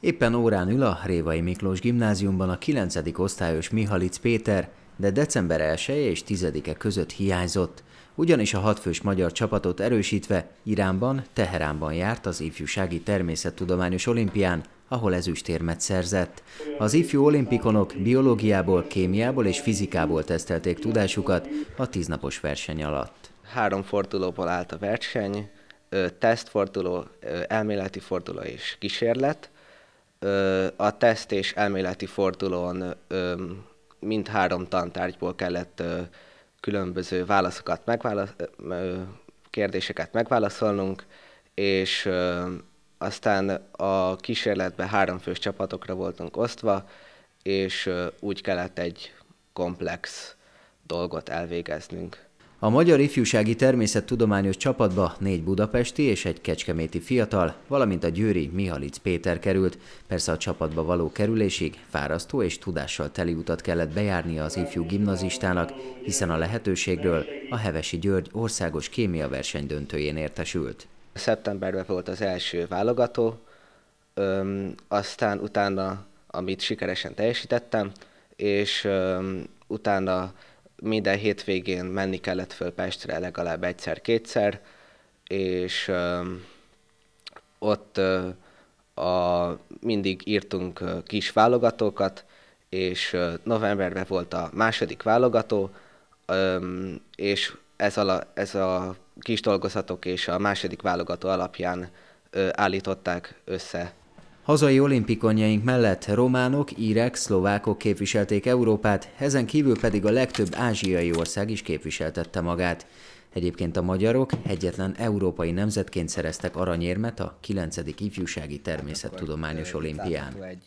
Éppen órán ül a Révai Miklós gimnáziumban a 9. osztályos Mihalic Péter, de december 1 -e és 10-e között hiányzott, ugyanis a hatfős magyar csapatot erősítve Iránban, Teheránban járt az ifjúsági természettudományos olimpián, ahol ezüstérmet szerzett. Az ifjú olimpikonok biológiából, kémiából és fizikából tesztelték tudásukat a tíznapos verseny alatt. Három fordulóból állt a verseny, tesztforduló, elméleti forduló és kísérlet a teszt és elméleti fordulón mind három tantárgyból kellett különböző válaszokat megválasz, kérdéseket megválaszolnunk, és aztán a kísérletben háromfős csapatokra voltunk osztva, és úgy kellett egy komplex dolgot elvégeznünk. A Magyar Ifjúsági Természettudományos csapatba négy budapesti és egy kecskeméti fiatal, valamint a győri Mihalic Péter került. Persze a csapatba való kerülésig fárasztó és tudással teli utat kellett bejárnia az ifjú gimnazistának, hiszen a lehetőségről a Hevesi György országos kémia verseny döntőjén értesült. Szeptemberben volt az első válogató, öm, aztán utána, amit sikeresen teljesítettem, és öm, utána minden hétvégén menni kellett föl Pestre legalább egyszer-kétszer, és ott a, mindig írtunk kis válogatókat, és novemberben volt a második válogató, és ez a, ez a kis dolgozatok és a második válogató alapján állították össze Hazai olimpikonjaink mellett románok, írek, szlovákok képviselték Európát, ezen kívül pedig a legtöbb ázsiai ország is képviseltette magát. Egyébként a magyarok egyetlen európai nemzetként szereztek aranyérmet a 9. ifjúsági természettudományos olimpián.